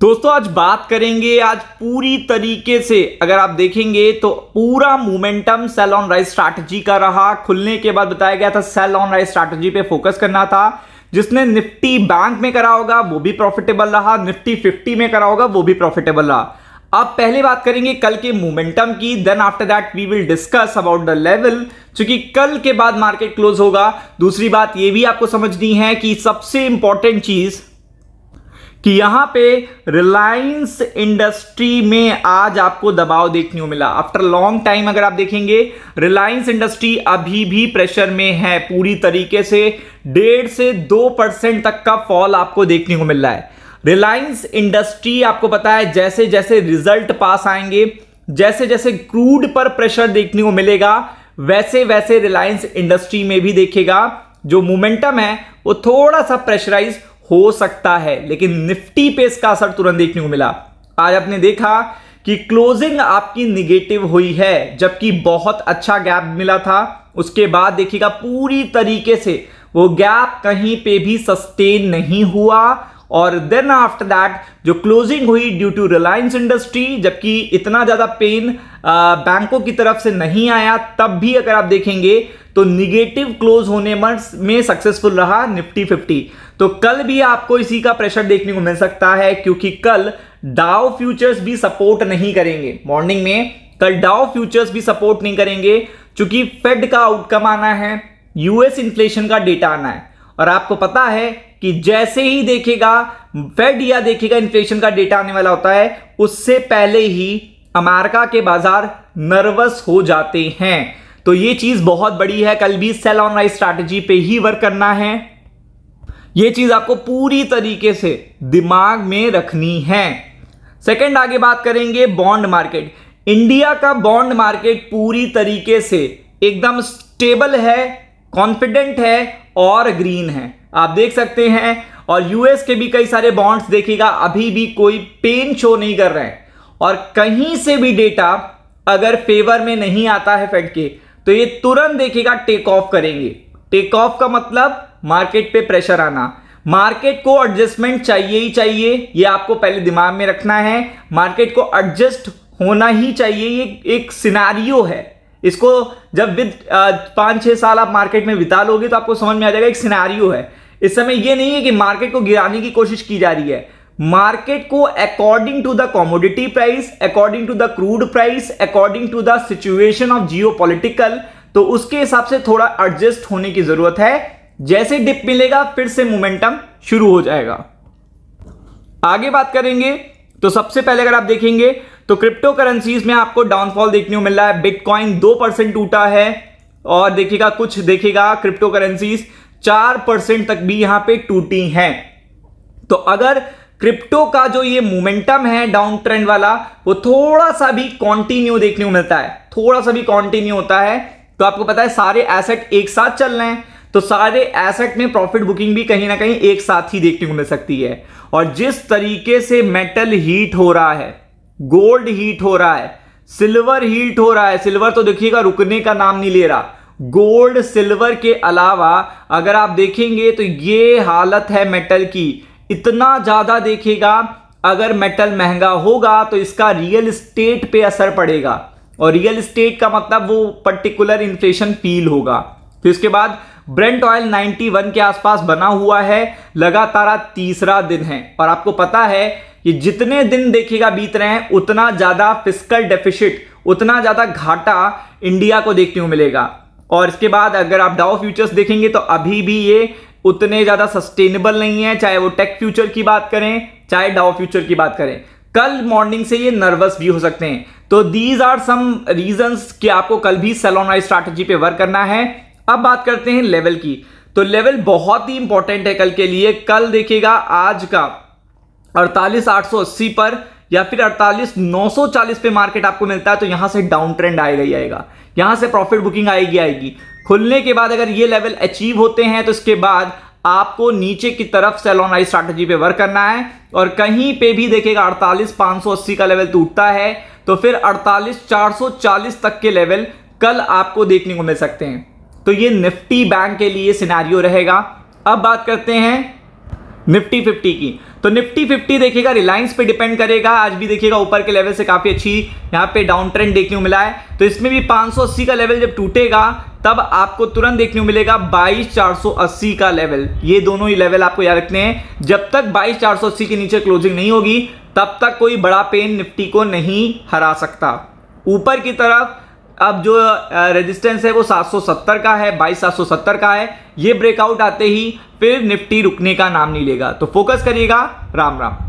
दोस्तों आज बात करेंगे आज पूरी तरीके से अगर आप देखेंगे तो पूरा momentum sell on rise strategy का रहा खुलने के बाद बताया गया था सेल ऑन राइज स्ट्रैटेजी पे फोकस करना था जिसने निफ्टी बैंक में करा होगा वो भी प्रॉफिटेबल रहा निफ्टी 50 में करा होगा वो भी प्रॉफिटेबल रहा अब पहले बात करेंगे कल के मोमेंटम की then after that we will discuss about the level क्योंकि कल के बाद मार्केट क्लोज होगा दूसरी बात ये भी आपको समझनी है कि सबसे इंपॉर्टेंट चीज कि यहां पे रिलायंस इंडस्ट्री में आज आपको दबाव देखने को मिला आफ्टर लॉन्ग टाइम अगर आप देखेंगे रिलायंस इंडस्ट्री अभी भी प्रेशर में है पूरी तरीके से डेढ़ से दो परसेंट तक का फॉल आपको देखने को मिल रहा है रिलायंस इंडस्ट्री आपको पता है जैसे जैसे रिजल्ट पास आएंगे जैसे जैसे क्रूड पर प्रेशर देखने को मिलेगा वैसे वैसे रिलायंस इंडस्ट्री में भी देखेगा जो मोमेंटम है वो थोड़ा सा प्रेशराइज हो सकता है लेकिन निफ्टी पे इसका असर तुरंत देखने को मिला आज आपने देखा कि क्लोजिंग आपकी निगेटिव हुई है जबकि बहुत अच्छा गैप मिला था उसके बाद देखिएगा पूरी तरीके से वो गैप कहीं पे भी सस्टेन नहीं हुआ और देन आफ्टर दैट जो क्लोजिंग हुई ड्यू टू रिलायंस इंडस्ट्री जबकि इतना ज़्यादा पेन बैंकों की तरफ से नहीं आया तब भी अगर आप देखेंगे तो निगेटिव क्लोज होने में सक्सेसफुल रहा निफ्टी फिफ्टी तो कल भी आपको इसी का प्रेशर देखने को मिल सकता है क्योंकि कल डाओ फ्यूचर्स भी सपोर्ट नहीं करेंगे मॉर्निंग में कल डाओ फ्यूचर्स भी सपोर्ट नहीं करेंगे क्योंकि फेड का आउटकम आना है यूएस इन्फ्लेशन का डेटा आना है और आपको पता है कि जैसे ही देखेगा फेड या देखेगा इन्फ्लेशन का डेटा आने वाला होता है उससे पहले ही अमेरिका के बाजार नर्वस हो जाते हैं तो ये चीज बहुत बड़ी है कल भी सेल ऑन राइज स्ट्रैटेजी पे ही वर्क करना है ये चीज आपको पूरी तरीके से दिमाग में रखनी है सेकंड आगे बात करेंगे बॉन्ड मार्केट इंडिया का बॉन्ड मार्केट पूरी तरीके से एकदम स्टेबल है कॉन्फिडेंट है और ग्रीन है आप देख सकते हैं और यूएस के भी कई सारे बॉन्ड्स देखिएगा अभी भी कोई पेन शो नहीं कर रहे हैं और कहीं से भी डेटा अगर फेवर में नहीं आता है फेड के तो ये तुरंत देखिएगा टेक ऑफ करेंगे टेक ऑफ का मतलब मार्केट पे प्रेशर आना मार्केट को एडजस्टमेंट चाहिए ही चाहिए ये आपको पहले दिमाग में रखना है मार्केट को एडजस्ट होना ही चाहिए ये एक सिनारियो है इसको जब विद पाँच छः साल आप मार्केट में बिता लोगे तो आपको समझ में आ जाएगा एक सिनारियो है इस समय ये नहीं है कि मार्केट को गिराने की कोशिश की जा रही है मार्केट को according to the commodity price according to the crude price according to the situation of geo तो उसके हिसाब से थोड़ा एडजस्ट होने की जरूरत है जैसे डिप मिलेगा फिर से मोमेंटम शुरू हो जाएगा आगे बात करेंगे तो सबसे पहले अगर आप देखेंगे तो क्रिप्टो करेंसीज में आपको डाउनफॉल देखने को मिल रहा है बिटकॉइन दो परसेंट टूटा है और देखिएगा कुछ देखिएगा क्रिप्टो करेंसीज चार परसेंट तक भी यहां पे टूटी हैं तो अगर क्रिप्टो का जो ये मोमेंटम है डाउन ट्रेंड वाला वो थोड़ा सा भी कॉन्टिन्यू देखने को मिलता है थोड़ा सा भी कॉन्टिन्यू होता है तो आपको पता है सारे एसेट एक साथ चल रहे हैं तो सारे एसेट में प्रॉफिट बुकिंग भी कहीं ना कहीं एक साथ ही देखने को मिल सकती है और जिस तरीके से मेटल हीट हो रहा है गोल्ड हीट हो रहा है सिल्वर हीट हो रहा है सिल्वर तो देखिएगा रुकने का नाम नहीं ले रहा गोल्ड सिल्वर के अलावा अगर आप देखेंगे तो ये हालत है मेटल की इतना ज़्यादा देखेगा अगर मेटल महंगा होगा तो इसका रियल इस्टेट पर असर पड़ेगा और रियल इस्टेट का मतलब वो पर्टिकुलर इन्फ्लेशन फील होगा फिर उसके बाद ब्रेंट ऑयल 91 के आसपास बना हुआ है लगातार तीसरा दिन है और आपको पता है कि जितने दिन देखेगा बीत रहे हैं उतना ज़्यादा फिजिकल डेफिशिट उतना ज़्यादा घाटा इंडिया को देखने को मिलेगा और इसके बाद अगर आप डाओ फ्यूचर्स देखेंगे तो अभी भी ये उतने ज़्यादा सस्टेनेबल नहीं है चाहे वो टेक फ्यूचर की बात करें चाहे डाओ फ्यूचर की बात करें कल मॉर्निंग से ये नर्वस भी हो सकते हैं तो दीज आर सम रीजंस कि आपको कल भी सेलोनाइज स्ट्रैटेजी पे वर्क करना है अब बात करते हैं लेवल की तो लेवल बहुत ही इंपॉर्टेंट है कल के लिए कल देखिएगा आज का अड़तालीस आठ सौ अस्सी पर या फिर 48 940 पे मार्केट आपको मिलता है तो यहाँ से डाउन ट्रेंड आएगा ही आएगा यहाँ से प्रॉफिट बुकिंग आएगी आएगी खुलने के बाद अगर ये लेवल अचीव होते हैं तो इसके बाद आपको नीचे की तरफ सेलोन आई स्ट्रैटेजी पे वर्क करना है और कहीं पे भी देखेगा अड़तालीस पाँच का लेवल टूटता है तो फिर अड़तालीस चार तक के लेवल कल आपको देखने को मिल सकते हैं तो ये निफ्टी बैंक के लिए सिनारियो रहेगा अब बात करते हैं निफ्टी फिफ्टी की तो निफ्टी फिफ्टी देखिएगा रिलायंस पे डिपेंड करेगा आज भी देखिएगा ऊपर के लेवल से काफ़ी अच्छी यहाँ पे डाउन ट्रेंड देखने को मिला है तो इसमें भी 580 का लेवल जब टूटेगा तब आपको तुरंत देखने को मिलेगा 22,480 का लेवल ये दोनों ही लेवल आपको याद रखने हैं जब तक 22,480 के नीचे क्लोजिंग नहीं होगी तब तक कोई बड़ा पेन निफ्टी को नहीं हरा सकता ऊपर की तरफ अब जो रेजिस्टेंस है वो 770 का है बाईस सात का है ये ब्रेकआउट आते ही फिर निफ्टी रुकने का नाम नहीं लेगा तो फोकस करिएगा राम राम